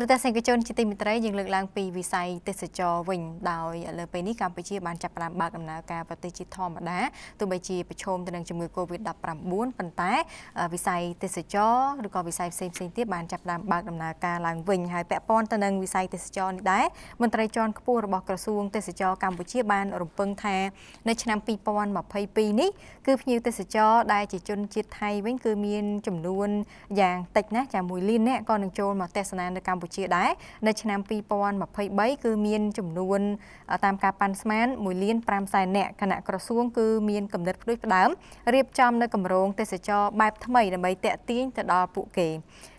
ទស្សនិកជនជាទីមេត្រីយើងលើកឡើងពីវិស័យទេសចរវិញដោយលើពេលនេះកម្ពុជាបានចាប់ផ្ដើមបើកដំណើរការប្រទេសជាធម្មតាទោះបីជាប្រឈមទៅនឹងជំងឺ Covid-19 ប៉ុន្តែវិស័យទេសចរឬក៏វិស័យផ្សេងផ្សេងទៀតបានចាប់ផ្ដើមបើកដំណើរការឡើងវិញហើយពាក់ព័ន្ធទៅនឹងវិស័យទេសចរនេះដែរមន្ត្រីជាន់ខ្ពស់របស់ក្រសួងទេសចរកម្ពុជាបានរំពឹងថា នៅឆ្នាំ2022នេះគឺភ្ញៀវទេសចរដែលជាជនជាតិថៃវិញគឺមាន ចំនួនយ៉ាងតិចណាស់ចា1លាននាក់ក៏នឹងចូលមកទស្សនានៅកម្ពុជាកម្ពុជាដែរនៅឆ្នាំ2023គឺមាន ចំនួន តាមការប៉ាន់ស្មាន1លាន5សែននាក់គណៈក្រសួង គឺមានកំណត់ផ្ដួចផ្ដើមរៀបចំ នៅគម្រោងទេសចរបែបថ្មីដើម្បីតេទៀងទៅដល់ពួកគេ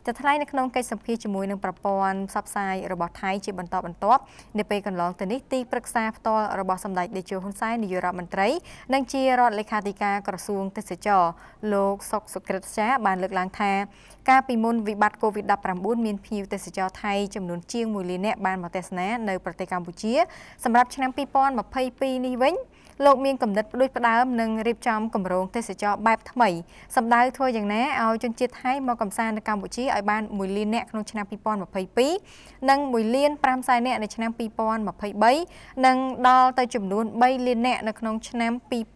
จะថ្លែងនៅក្នុងកិច្ចសម្ភារជាមួយនឹងប្រព័ន្ធផ្សព្វផ្សាយរបស់ថៃជាបន្តបន្ទាប់នៅពេលកន្លងទៅនេះទីប្រឹក្សាផ្ទាល់របស់សម្ដេចតេជោហ៊ុនសែននាយករដ្ឋមន្ត្រីនិងជារដ្ឋលេខាធិការក្រសួងទេសចរលោកសុកសុក្រិតចាបានលើកឡើងថាកាលពីមុនវិបត្តិ COVID-19 មានភ្ញៀវទេសចរថៃចំនួនជាង1លាននាក់បានមកទស្សនានៅប្រទេសកម្ពុជាសម្រាប់ឆ្នាំ2022នេះវិញលោកមានគំនិតផ្ដួចផ្ដើម និងរៀបចំគម្រោងទេសចរបែបថ្មី សម្ដៅធ្វើយ៉ាងណាឲ្យជនជាតិថៃមកកំសាន្តនៅកម្ពុជាឲ្យបាន1លាននាក់ក្នុងឆ្នាំ2022និង1លាន5សែននាក់នៅឆ្នាំ2023និងដល់ទៅចំនួន3លាននាក់នៅក្នុងឆ្នាំ2024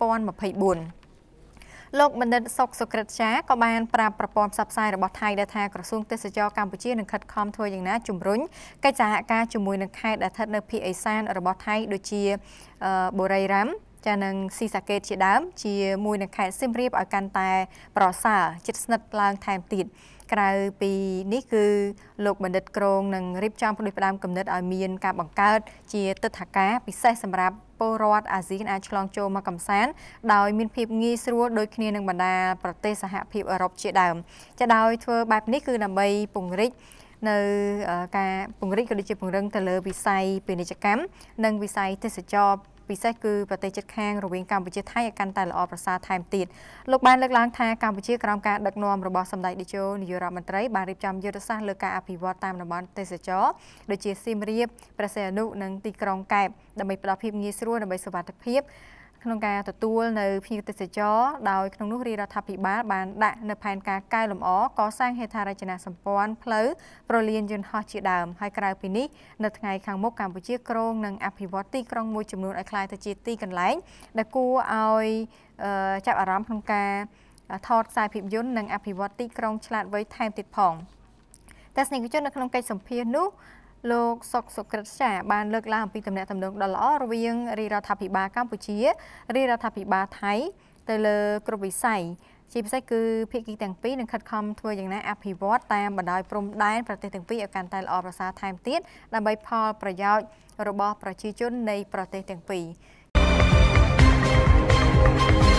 លោកមនិតសុកសុក្រិតចាក៏បានប្រាប់ប្រព័ន្ធផ្សព្វផ្សាយរបស់ថៃដែលថាក្រសួងទេសចរកម្ពុជានឹងខិតខំធ្វើយ៉ាងណាជំរុញកិច្ចសហការជាមួយនឹងខេត្តដែលស្ថិតនៅភាគឦសានរបស់ថៃដូចជាបូរីរ៉ាំចានឹងស៊ីសាកេតជាដើមជាមួយនឹងខេត្តសៀមរាបឲ្យកាន់តែប្រសើរជិតស្និទ្ធឡើងថែមទៀតក្រៅពីនេះគឺលោកបណ្ឌិតក្រងនឹងរៀបចំផ្ដួចផ្ដើមគំនិតឲ្យមានការបង្កើត ជាទឹកថាការពិសេសសម្រាប់ពលរដ្ឋអាស៊ានអាចឆ្លងចូលមកកំសាន្តដោយមានភាពងាយស្រួលដូចគ្នានឹងបណ្ដាប្រទេសសហភាពអឺរ៉ុបជាដើមចាដោយធ្វើបែបនេះគឺដើម្បីពង្រីកនៅការពង្រីកក៏ដូចជាពង្រឹងទៅលើវិស័យពាណិជ្ជកម្មនិងវិស័យទេសចរពិសេសគឺប្រទេសជិតខាងរវាងកម្ពុជាថៃឲ្យកាន់តែល្អប្រសើរថែមទៀតលោកបានលើកឡើងថាកម្ពុជាក្រោមការដឹកនាំរបស់សម្ដេចតេជោនាយករដ្ឋមន្ត្រីបានរៀបចំយុទ្ធសាស្ត្រលើការអភិវឌ្ឍតាមតំបន់ទេសចរដូចជាសៀមរាបព្រះសីហនុនិងទីក្រុងកែបដើម្បីផ្តល់ភាពងាយស្រួលដើម្បីសុវត្ថិភាពក្នុងការទទួលនៅភ្ញៀវទេសចរដោយក្នុងនោះរាជរដ្ឋាភិបាលបាន ដាក់នៅផែនការកែលម្អកសាងហេដ្ឋារចនាសម្ព័ន្ធផ្លូវប្រលានយន្តហោះជាដើមហើយក្រៅពីនេះនៅថ្ងៃខាងមុខកម្ពុជាក្រុងនឹងអភិវឌ្ឍទីក្រុងមួយចំនួនឲ្យក្លាយទៅជាទីកន្លែងដែលគួរឲ្យចាប់អារម្មណ៍ក្នុងការថតខ្សែភាពយន្តនិង អភិវឌ្ឍទីក្រុងឆ្លាតវៃថែមទៀតផងទស្សនិកជននៅក្នុងកិច្ចសម្ភាសន៍នោះលោកសុកសុក្រិតចាបានលើកឡើងអំពីទំនាក់ទំនងដ៏ល្អរវាងរាជរដ្ឋាភិបាលកម្ពុជារាជរដ្ឋាភិបាលថៃទៅលើគ្រប់វិស័យជាពិសេសគឺភាគីទាំងពីរនឹងខិតខំធ្វើយ៉ាងណាអភិវឌ្ឍតាមបណ្ដោយព្រំដែនប្រទេសទាំងពីរឲ្យកាន់តែល្អប្រសើរថែមទៀតដើម្បី ផល ប្រយោជន៍របស់ ប្រជាជននៃប្រទេសទាំងពីរ